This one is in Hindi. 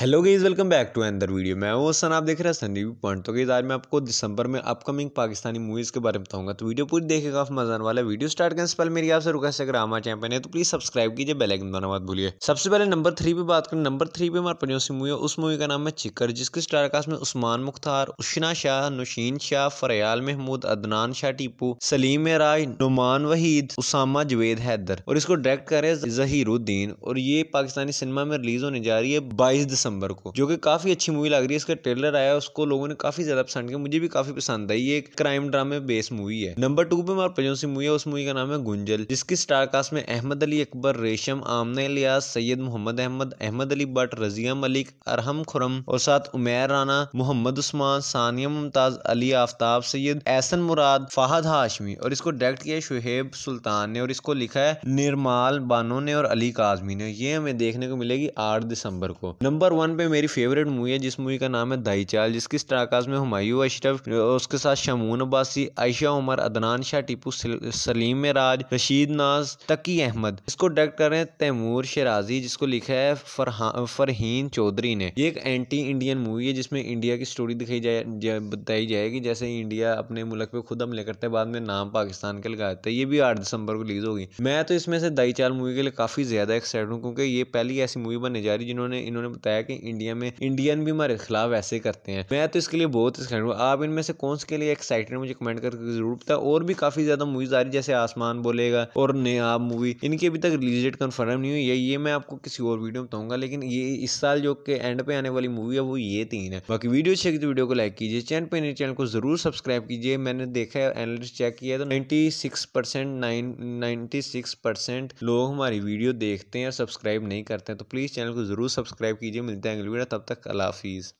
hello guys welcome back to another video मैं वो सन आप देख रहे हैं सन रिव्यू पॉइंट तो गई आज मैं आपको दिसंबर में अपकमिंग पाकिस्तानी मूवीज़ के बारे में बताऊंगा तो वीडियो पूरी देखेगा आप मजा आने वाला वीडियो स्टार्ट करने से पहले मेरी आपसे रुका अगर हमारे चैनल है तो प्लीज सब्सक्राइब कीजिए बेलाइकन दोनों बात भूलिए सबसे पहले नंबर थ्री पर बात करें नंबर थ्री पे हमारे पंजोसी मूवी है उस मूवी का नाम है चिकर जिसके स्टारकास्ट में उस्मान मुख्तार उशना शाह नुशीन शाह फरयाल महमूद अदनान शाह टीपू सलीम राय नुमान वहीद उसामा जवेद हैदर और इसको डायरेक्ट करे जहीरुद्दीन और ये पाकिस्तानी सिनेमा में रिलीज होने जा रही है बाईस दिसंबर को जो कि काफी अच्छी मूवी लग रही है इसका ट्रेलर आया उसको लोगों ने काफी ज्यादा पसंद किया मुझे भी काफी पसंद आई ये एक क्राइम ड्रामे बेस्ड मूवी है नंबर टू पे हमारे जो सी मूवी है उस मूवी का नाम है गुंजल जिसकी स्टारकास्ट में अहमद अली अकबर रेशम आमने लियाज सैयद मोहम्मद अहमद अहमद अली भट्ट रजिया मलिक अरहम खुरम और साथ उमेर राना मोहम्मद उस्मान सानिया मुमताज अली आफ्ताब सैयद एहसन मुराद फाहद हाशमी और इसको डायरेक्ट किया शुहेब सुल्तान ने और इसको लिखा है निर्माल बानो ने और अली काजमी ने ये हमें देखने को मिलेगी आठ दिसंबर को नंबर वन पे मेरी फेवरेट मूवी है जिस मूवी का नाम है चाल जिसकी स्टारकास्ट में हुमायूं अशरफ उसके साथ शमून अब्बासी आयशा उमर अदनान शाह टीपू सलीम मेराज रशीद नाज तकी अहमद इसको डायरेक्ट कर रहे हैं तैमूर शराजी जिसको लिखा है फरहीन चौधरी ने ये एक एंटी इंडियन मूवी है जिसमें इंडिया की स्टोरी दिखाई जाए जा, बताई जाएगी जैसे इंडिया अपने मुल्क पे खुद हमले करते हैं बाद में नाम पाकिस्तान के लगा देता है ये भी आठ दिसंबर को रिलीज होगी मैं तो इसमें से चाल मूवी के लिए काफ़ी ज़्यादा एक्साइटेड हूँ क्योंकि ये पहली ऐसी मूवी बनने जा रही जिन्होंने इन्होंने बताया कि इंडिया में इंडियन भी हमारे खिलाफ ऐसे करते हैं मैं तो इसके लिए बहुत एक्साइटेड हूँ आप इनमें से कौन से के लिए एक्साइटेड मुझे कमेंट करके जरूर बताओ और भी काफ़ी ज़्यादा मूवीज़ आ रही जैसे आसमान बोलेगा और नयाब मूवी इनकी अभी तक रिलीज डेट कन्फर्म नहीं हुई है ये मैं आपको किसी और वीडियो में बताऊंगा लेकिन ये इस साल जो के एंड पे आने वाली मूवी है वो ये तीन है बाकी वीडियो अच्छी लगी तो वीडियो को लाइक कीजिए चैनल पे चैनल को जरूर सब्सक्राइब कीजिए मैंने देखा है एनालिस चेक किया तो ninety six percent nine ninety six percent लोग हमारी वीडियो देखते हैं और सब्सक्राइब नहीं करते हैं तो प्लीज़ चैनल को जरूर सब्सक्राइब कीजिए मिलते हैं अगली वीडियो तब तक अल्लाह हाफिज़